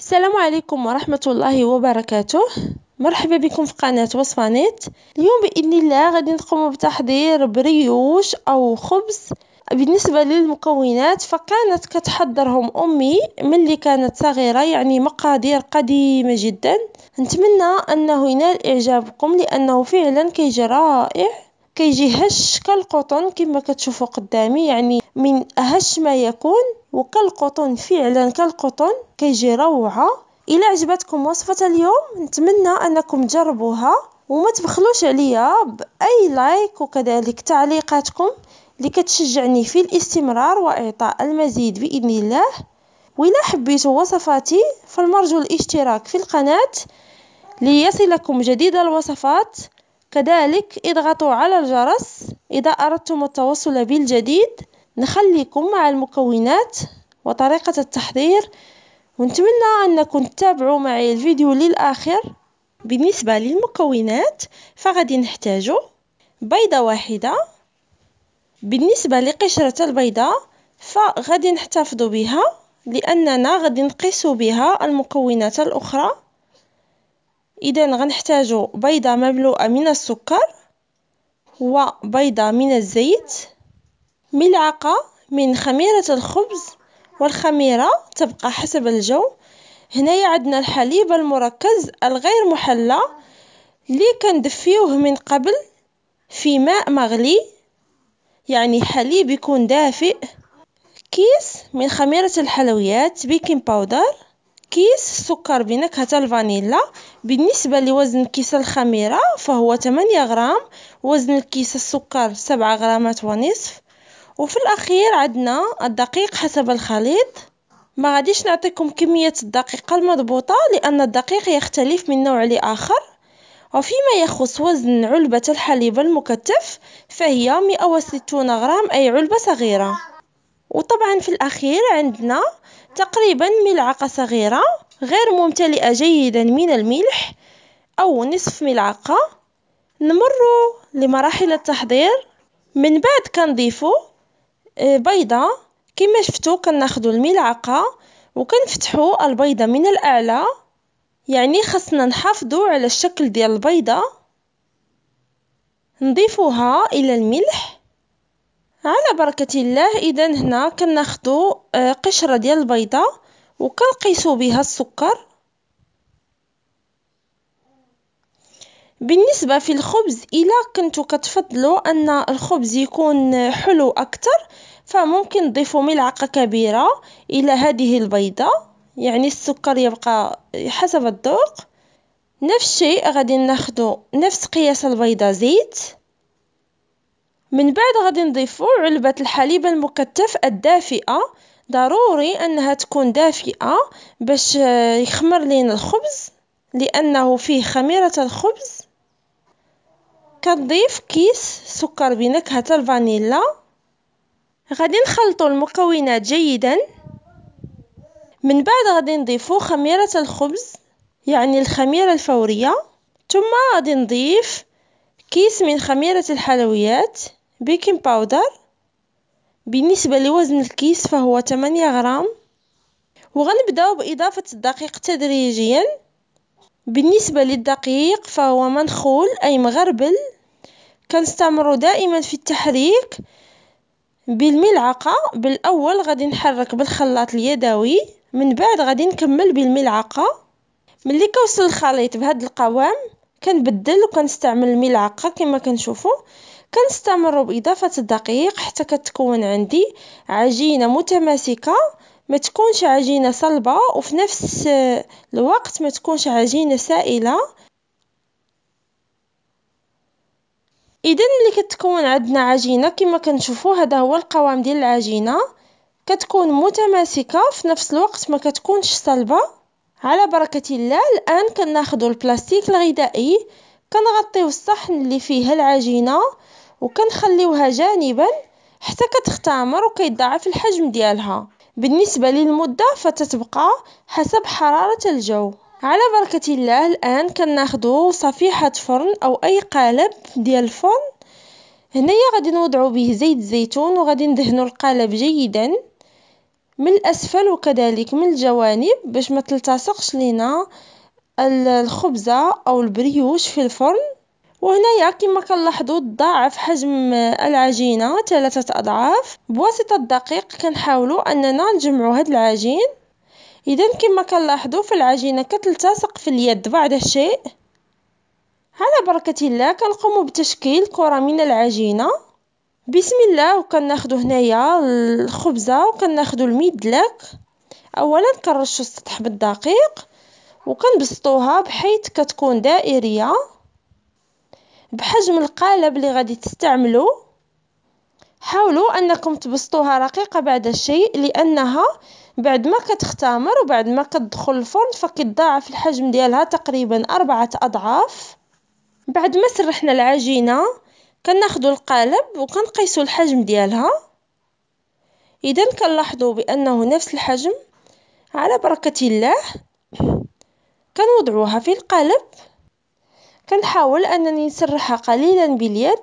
السلام عليكم ورحمة الله وبركاته مرحبا بكم في قناة وصفة نت اليوم بإذن الله غادي نقوم بتحضير بريوش أو خبز بالنسبة للمكونات فكانت كتحضرهم أمي ملي كانت صغيرة يعني مقادير قديمة جدا نتمنى أنه ينال إعجابكم لأنه فعلا كيجي رائع كيجي هش كالقطن كما كتشوفوا قدامي يعني من أهش ما يكون وكالقطن فعلا كالقطن كيجي روعة إلا عجبتكم وصفة اليوم نتمنى أنكم تجربوها وما تبخلوش عليا بأي لايك وكذلك تعليقاتكم اللي كتشجعني في الاستمرار وإعطاء المزيد بإذن الله وإلا حبيتوا وصفاتي فالمرجو الاشتراك في القناة ليصلكم جديد الوصفات كذلك اضغطوا على الجرس إذا أردتم التواصل بالجديد نخليكم مع المكونات وطريقة التحضير ونتمنى أنكم تتابعوا معي الفيديو للآخر بالنسبة للمكونات فغادي نحتاج بيضة واحدة بالنسبة لقشرة البيضة فغادي نحتفظ بها لأننا غادي نقيس بها المكونات الأخرى إذا غنحتاجو بيضة مملوءة من السكر وبيضة من الزيت ملعقة من خميرة الخبز والخميرة تبقى حسب الجو هنايا عندنا الحليب المركز الغير محلى اللي كندفيوه من قبل في ماء مغلي يعني حليب يكون دافئ كيس من خميرة الحلويات بيكنج باودر كيس السكر بنكهة الفانيلا، بالنسبة لوزن كيس الخميرة فهو ثمانية غرام، وزن كيس السكر سبعة غرامات ونصف، وفي الأخير عندنا الدقيق حسب الخليط، ما غاديش نعطيكم كمية الدقيق المضبوطة لأن الدقيق يختلف من نوع لآخر، وفيما يخص وزن علبة الحليب المكتف فهي مئة وستون غرام أي علبة صغيرة. وطبعًا في الأخير عندنا تقريبًا ملعقة صغيرة غير ممتلئة جيدًا من الملح أو نصف ملعقة نمر لمراحل التحضير من بعد كنضيفو آه، بيضة كما شفتو كناخدو الملعقة وكنفتحوا البيضة من الأعلى يعني خصنا نحافظوا على الشكل ديال البيضة نضيفوها الى الملح على بركة الله إذا هنا كناخدو آه، قشرة ديال البيضة وكنقيسو بها السكر بالنسبة في الخبز إلا كنتو كتفضلوا أن الخبز يكون حلو أكثر فممكن تضيفوا ملعقة كبيرة إلى هذه البيضة يعني السكر يبقى حسب الذوق نفس الشيء غادي ناخدو نفس قياس البيضة زيت من بعد غادي نضيفو علبة الحليب المكتف الدافئة ضروري انها تكون دافئة باش آه، يخمر لينا الخبز لانه فيه خميرة الخبز كنضيف كيس سكر بنكهة الفانيلا غادي نخلطو المكونات جيدا من بعد غادي نضيفو خميرة الخبز يعني الخميرة الفورية ثم غادي نضيف كيس من خميرة الحلويات بيكنج باودر بالنسبة لوزن الكيس فهو تمنية غرام وغنبداو بإضافة الدقيق تدريجيا بالنسبة للدقيق فهو منخول أي مغربل كنستمر دائما في التحريك بالملعقة بالأول غادي نحرك بالخلاط اليدوي من بعد غادي نكمل بالملعقة ملي كوصل الخليط بهاد القوام كنبدل وكنستعمل الملعقة كما كنشوفو كنستمر بإضافة الدقيق حتى كتكون عندي عجينة متماسكة ما تكونش عجينة صلبة وفي نفس الوقت ما تكونش عجينة سائلة اذا ملي كتكون عندنا عجينة كما كنشوفو هذا هو القوام ديال العجينة كتكون متماسكة في نفس الوقت ما كتكونش صلبة على بركة الله الآن كناخدو البلاستيك الغذائي كنغطيو الصحن اللي فيه العجينة وكنخليوها جانبا حتى كتختمر وكيضاعف الحجم ديالها بالنسبة للمدة فتتبقى حسب حرارة الجو على بركة الله الآن كناخدو صفيحة فرن أو أي قالب ديال الفرن هنايا غادي نوضعو به زيت الزيتون وغادي ندهنو القالب جيدا من الأسفل وكذلك من الجوانب باش ما تلتصقش لينا الخبزة أو البريوش في الفرن وهنايا كما كنلاحظو تضاعف حجم العجينة ثلاثة أضعاف بواسطة الدقيق كنحاولو أننا نجمعو هاد العجين إذا كما كنلاحظو فالعجينة كتلتصق في اليد بعض الشيء على بركة الله كنقومو بتشكيل كرة من العجينة بسم الله وكناخدو هنايا الخبزة وكناخدو الميدلاك أولا كنرشو السطح بالدقيق وكنبسطوها بحيث كتكون دائرية بحجم القالب اللي غادي تستعملو حاولوا أنكم تبسطوها رقيقة بعد الشيء لأنها بعد ما كتختمر وبعد ما كتدخل الفرن فكتضاعف الحجم ديالها تقريبا أربعة أضعاف بعد ما سرحنا العجينة كناخدو القالب كنقيسو الحجم ديالها اذا كنلاحظو بأنه نفس الحجم على بركة الله كنوضعوها في القالب كنحاول أنني نسرحها قليلا باليد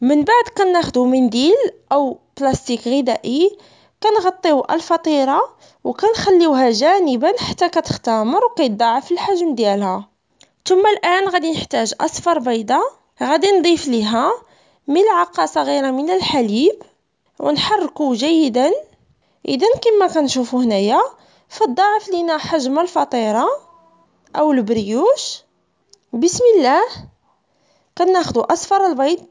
من بعد كناخدو منديل أو بلاستيك غذائي كنغطيو الفطيرة وكنخليوها جانبا حتى كتختمر وكيتضاعف الحجم ديالها ثم الآن غادي نحتاج أصفر بيضة غادي نضيف ليها ملعقة صغيرة من الحليب ونحركو جيدا إذا كما كنشوفو هنايا فتضاعف لينا حجم الفطيرة أو البريوش بسم الله كناخدو أصفر البيض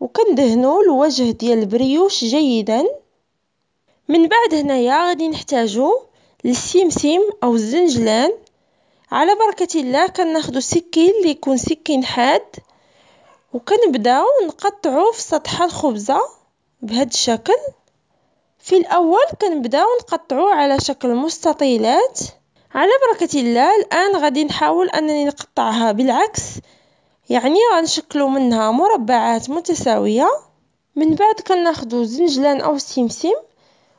وكندهنو الوجه ديال البريوش جيدا من بعد هنايا غادي نحتاجو السمسم أو الزنجلان على بركة الله كناخدو سكين اللي يكون سكين حاد وكنبداو نقطعو في سطح الخبزة بهاد الشكل في الأول كنبداو نقطعو على شكل مستطيلات على بركة الله الآن غادي نحاول أنني نقطعها بالعكس يعني غنشكلو منها مربعات متساوية من بعد كناخدو زنجلان أو سمسم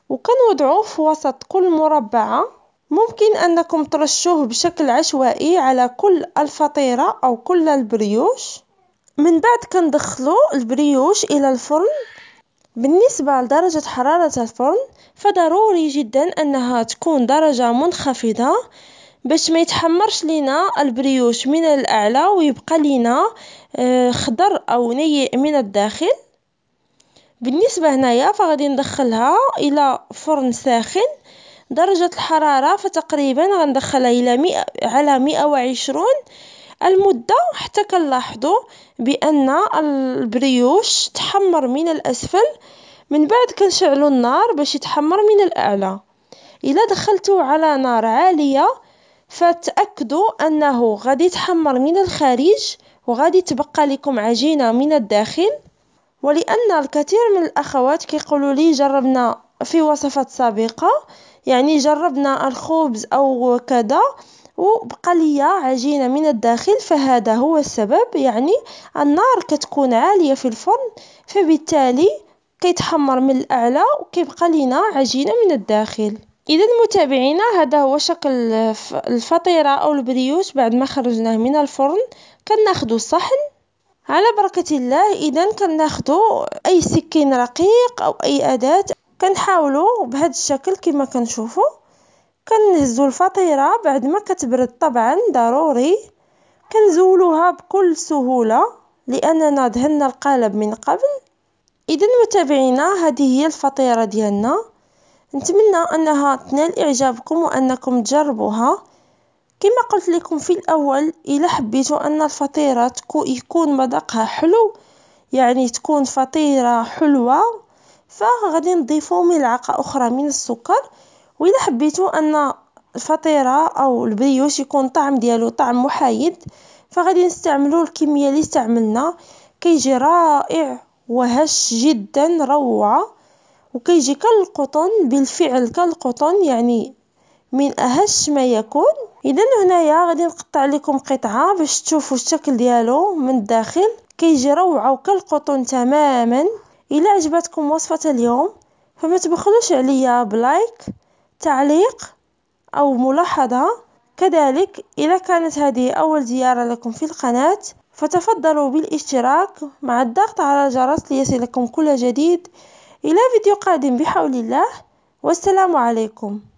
وكنوضعو في وسط كل مربعة ممكن أنكم ترشوه بشكل عشوائي على كل الفطيرة أو كل البريوش. من بعد كندخلو البريوش الى الفرن بالنسبة لدرجة حرارة الفرن فضروري جدا انها تكون درجة منخفضة باش ما يتحمرش لينا البريوش من الاعلى ويبقى لينا آه، خضر او نيء من الداخل بالنسبة هنايا فغادي ندخلها الى فرن ساخن درجة الحرارة فتقريبا غندخلها الى مئة- على مئة وعشرون. المدة حتى كنلاحظو بأن البريوش تحمر من الأسفل من بعد كنشعلو النار باش يتحمر من الأعلى إلا دخلتو على نار عالية فتأكدو أنه غادي يتحمر من الخارج وغادي تبقى لكم عجينة من الداخل ولأن الكثير من الأخوات كيقولوا لي جربنا في وصفات سابقة يعني جربنا الخبز أو كذا. وبقى ليا عجينة من الداخل فهذا هو السبب يعني النار كتكون عالية في الفرن فبالتالي كيتحمر من الأعلى وكيبقى لينا عجينة من الداخل إذا متابعينا هذا هو شكل الفطيرة أو البريوش بعد ما خرجناه من الفرن كناخدو صحن على بركة الله إذا كناخدو أي سكين رقيق أو أي أداة كنحاولو بهذا الشكل كما كنشوفو. كنهزو الفطيرة بعد ما كتبرد طبعا ضروري كنزولوها بكل سهولة لأننا دهنا القالب من قبل إذا متابعينا هذه هي الفطيرة ديالنا نتمنى أنها تنال إعجابكم وأنكم تجربوها كما قلت لكم في الأول إلا حبيتوا أن الفطيرة يكون مذاقها حلو يعني تكون فطيرة حلوة فغادي نضيفوا ملعقة أخرى من السكر. وإذا حبيتو أن الفطيرة أو البريوش يكون طعم ديالو طعم محايد فغادي نستعملو الكمية اللي استعملنا كيجي رائع وهش جدا روعة وكيجي كالقطن بالفعل كالقطن يعني من أهش ما يكون إذا هنايا غادي نقطع لكم قطعة باش تشوفوا الشكل ديالو من الداخل كيجي روعة وكالقطن تماما إلا عجبتكم وصفة اليوم فما تبخلوش عليا بلايك تعليق أو ملاحظة كذلك إذا كانت هذه أول زيارة لكم في القناة فتفضلوا بالاشتراك مع الضغط على الجرس ليصلكم كل جديد إلى فيديو قادم بحول الله والسلام عليكم